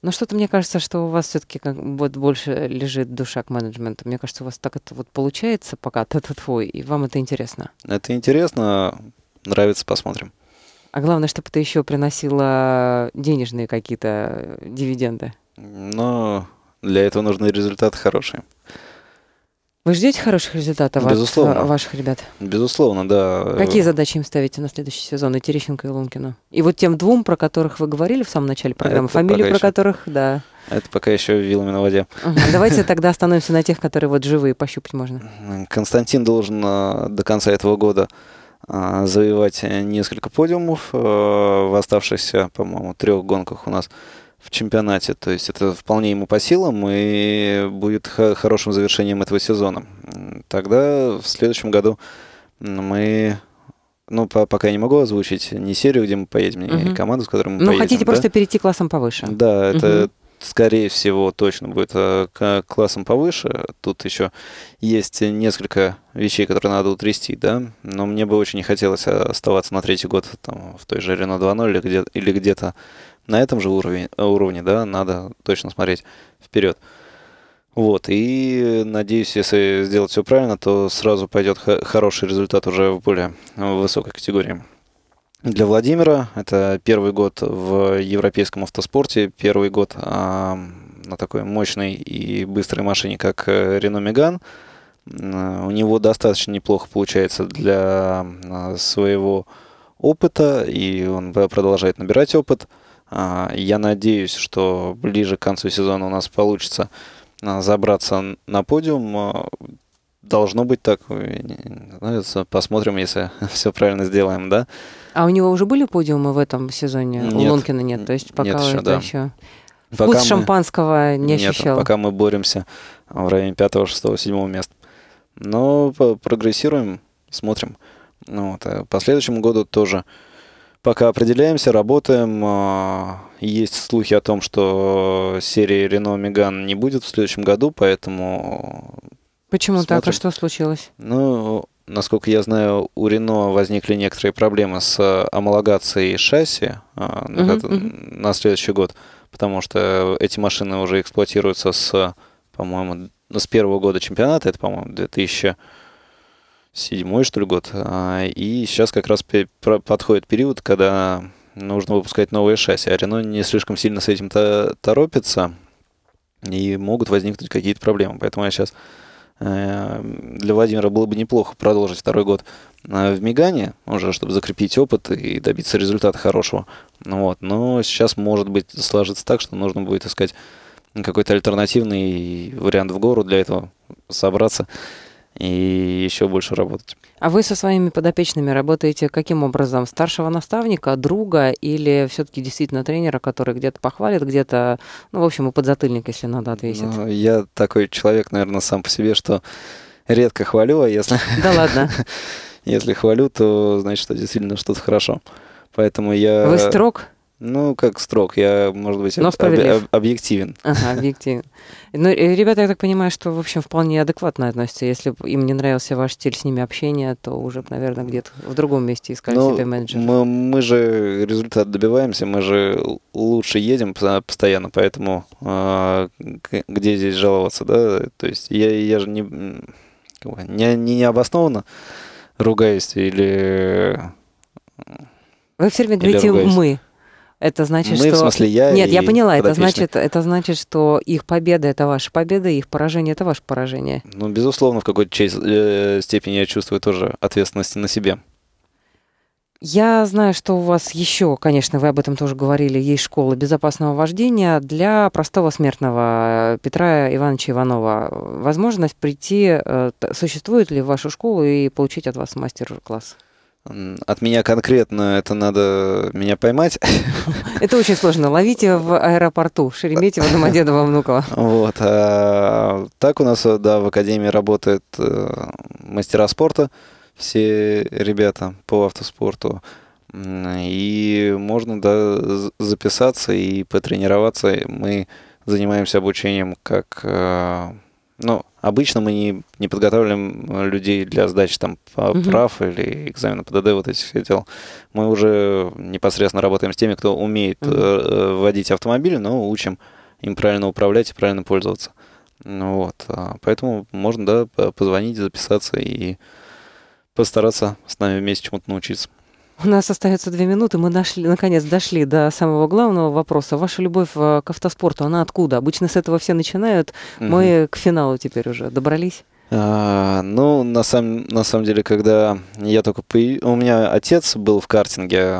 Но что-то мне кажется, что у вас все-таки вот больше лежит душа к менеджменту. Мне кажется, у вас так это вот получается пока т твой, и вам это интересно.
Это интересно, нравится, посмотрим.
А главное, чтобы это еще приносило денежные какие-то э, дивиденды.
Но для этого нужны результаты хорошие.
Вы ждете хороших результатов э, Безусловно. от ваших ребят?
Безусловно, да. Какие
задачи им ставите на следующий сезон, и Терещенко, и Лункину? И вот тем двум, про которых вы говорили в самом начале программы, Это фамилии про еще... которых, да.
Это пока еще вилами на воде. Давайте
тогда остановимся на тех, которые вот живые, пощупать можно.
Константин должен э, до конца этого года э, завоевать несколько подиумов в оставшихся, по-моему, трех гонках у нас в чемпионате. То есть это вполне ему по силам и будет хорошим завершением этого сезона. Тогда в следующем году мы ну, по пока я не могу озвучить не серию, где мы поедем, ни угу. команду, с которой мы ну, поедем. Ну, хотите да? просто
перейти классом повыше. Да, это, угу.
скорее всего, точно будет э, классом повыше. Тут еще есть несколько вещей, которые надо утрясти, да. Но мне бы очень не хотелось э, оставаться на третий год там, в той же Рено 2.0 или где-то где на этом же уровне, э, уровне да, надо точно смотреть вперед. Вот, и надеюсь, если сделать все правильно, то сразу пойдет хороший результат уже в более высокой категории. Для Владимира это первый год в европейском автоспорте, первый год а, на такой мощной и быстрой машине, как Renault э, Megane. У него достаточно неплохо получается для своего опыта, и он продолжает набирать опыт. А, я надеюсь, что ближе к концу сезона у нас получится а, забраться на подиум. А, должно быть так. Посмотрим, если все правильно сделаем, да? А у него уже были подиумы в этом
сезоне? Нет, у Лункина нет, то есть пока нет еще, это да. еще... Вкус пока шампанского мы... не ощущал. Нет, пока
мы боремся в районе 5, 6, 7 мест. Но прогрессируем, смотрим. Ну, вот. по следующему году тоже пока определяемся, работаем. А, есть слухи о том, что серии Рено Меган не будет в следующем году, поэтому...
Почему смотрим. так? А что случилось?
Ну, насколько я знаю, у Рено возникли некоторые проблемы с а, амалогацией шасси угу, угу. на следующий год, потому что эти машины уже эксплуатируются с, по-моему, с первого года чемпионата, это, по-моему, 2000 седьмой, что ли, год. А, и сейчас как раз подходит период, когда нужно выпускать новые шасси. А Рено не слишком сильно с этим -то торопится, и могут возникнуть какие-то проблемы. Поэтому я сейчас э, для Владимира было бы неплохо продолжить второй год э, в Мегане, уже чтобы закрепить опыт и добиться результата хорошего. Ну вот. Но сейчас, может быть, сложится так, что нужно будет искать какой-то альтернативный вариант в гору для этого собраться и еще больше работать.
А вы со своими подопечными работаете каким образом? Старшего наставника, друга или все-таки действительно тренера, который где-то похвалит, где-то, ну, в общем, и подзатыльник, если надо, отвесит?
Ну, я такой человек, наверное, сам по себе, что редко хвалю, а если... Да ладно. Если хвалю, то значит, что действительно что-то хорошо. Поэтому я... Вы строг? Ну, как строк, я, может быть, Но об, об, объективен.
Ага, объективен. Ну, э, ребята, я так понимаю, что, в общем, вполне адекватно относятся. Если им не нравился ваш стиль с ними общения, то уже, наверное, где-то в другом месте искали ну, себе
менеджера. Мы, мы же результат добиваемся, мы же лучше едем постоянно, поэтому э, где здесь жаловаться, да? То есть я, я же не, не, не, не обоснованно ругаюсь или... Вы все время говорите «мы».
Это значит, Мы, что... в смысле, я Нет, и я поняла, это значит, это значит, что их победа – это ваша победа, их поражение – это ваше поражение.
Ну, безусловно, в какой-то э, степени я чувствую тоже ответственность на себе.
Я знаю, что у вас еще, конечно, вы об этом тоже говорили, есть школа безопасного вождения для простого смертного Петра Ивановича Иванова. Возможность прийти, э, существует ли в вашу школу и получить от вас мастер-класс?
От меня конкретно это надо меня поймать.
Это очень сложно. Ловите в аэропорту Шереметьево, Домодедово,
Внуково. Вот. А так у нас, да, в Академии работают э, мастера спорта, все ребята по автоспорту. И можно да, записаться и потренироваться. Мы занимаемся обучением как а, ну, обычно мы не, не подготавливаем э, людей для сдачи там прав угу. или экзамена ПДД вот этих всех дел. Мы уже непосредственно работаем с теми, кто умеет угу. э, водить автомобили, но учим им правильно управлять и правильно пользоваться. Ну вот. А, поэтому можно, да, позвонить, записаться и постараться с нами вместе чему-то научиться.
У нас остается две минуты. Мы нашли, наконец дошли до самого главного вопроса. Ваша любовь э, к автоспорту, она откуда? Обычно с этого все начинают. Угу. Мы к финалу теперь уже добрались.
А, ну, на самом, на самом деле, когда я только появ... У меня отец был в картинге, э,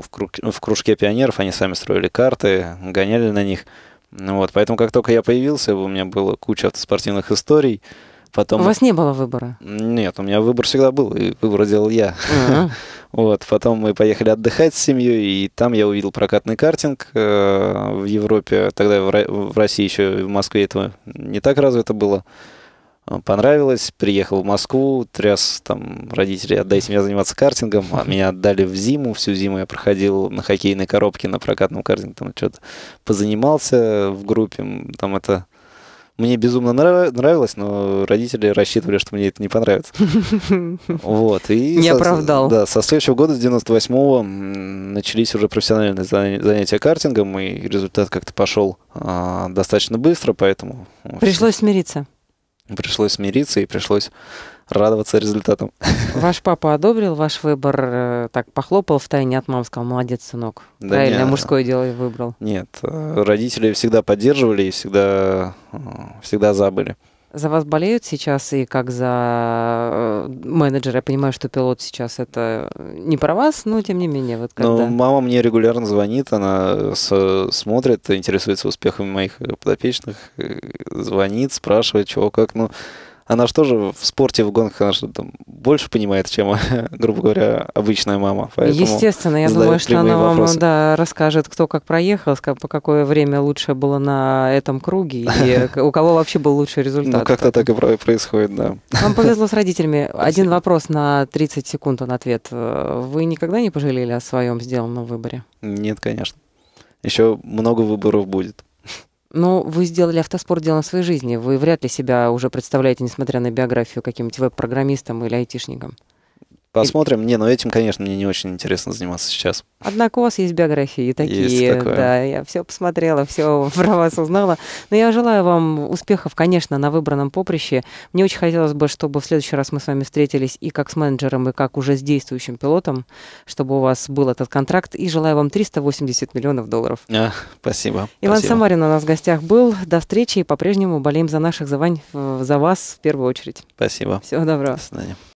в, круг... в кружке пионеров, они сами строили карты, гоняли на них. Вот, поэтому как только я появился, у меня была куча спортивных историй. Потом... У вас не
было выбора?
Нет, у меня выбор всегда был, и выбор делал я. вот, потом мы поехали отдыхать с семьей, и там я увидел прокатный картинг э, в Европе. Тогда в, в России еще, в Москве этого не так развито было. Э, понравилось, приехал в Москву, тряс там родители, отдайте меня заниматься картингом, а меня отдали в зиму, всю зиму я проходил на хоккейной коробке, на прокатном картинге, там что-то позанимался в группе, там это мне безумно нравилось, но родители рассчитывали, что мне это не понравится. Вот. И не со, оправдал. Да, со следующего года, с 98-го, начались уже профессиональные занятия картингом, и результат как-то пошел а, достаточно быстро, поэтому... Пришлось смириться пришлось смириться и пришлось радоваться результатам.
Ваш папа одобрил ваш выбор, э, так похлопал в тайне от мамы, сказал, молодец, сынок, да правильное нет, мужское дело выбрал. Нет, э,
родители всегда поддерживали и всегда, э, всегда забыли
за вас болеют сейчас и как за э, менеджера. Я понимаю, что пилот сейчас это не про вас, но тем не менее. Вот ну, когда... Ну, мама
мне регулярно звонит, она смотрит, интересуется успехами моих подопечных, э, звонит, спрашивает, чего как. Ну, она а же тоже в спорте, в гонках, она же там больше понимает, чем, грубо говоря, обычная мама. Поэтому Естественно, я думаю, что она вам
да, расскажет, кто как проехал, по какое время лучше было на этом круге, и у кого вообще был лучший ну, результат. Ну, как-то так и происходит, да. Вам повезло с родителями. Один вопрос на 30 секунд, он ответ. Вы никогда не пожалели о своем сделанном выборе?
Нет, конечно. Еще много выборов будет.
Но вы сделали автоспорт делом своей жизни. Вы вряд ли себя уже представляете, несмотря на биографию, каким-нибудь веб-программистом или айтишником.
Посмотрим. И... Не, но ну этим, конечно, мне не очень интересно заниматься сейчас.
Однако у вас есть биографии такие. Есть такое. Да, я все посмотрела, все про вас узнала. Но я желаю вам успехов, конечно, на выбранном поприще. Мне очень хотелось бы, чтобы в следующий раз мы с вами встретились и как с менеджером, и как уже с действующим пилотом, чтобы у вас был этот контракт. И желаю вам 380 миллионов долларов. А, спасибо. Иван спасибо. Самарин у нас в гостях был. До встречи и по-прежнему болеем за наших, за, э, за вас в первую очередь. Спасибо. Всего доброго. До свидания.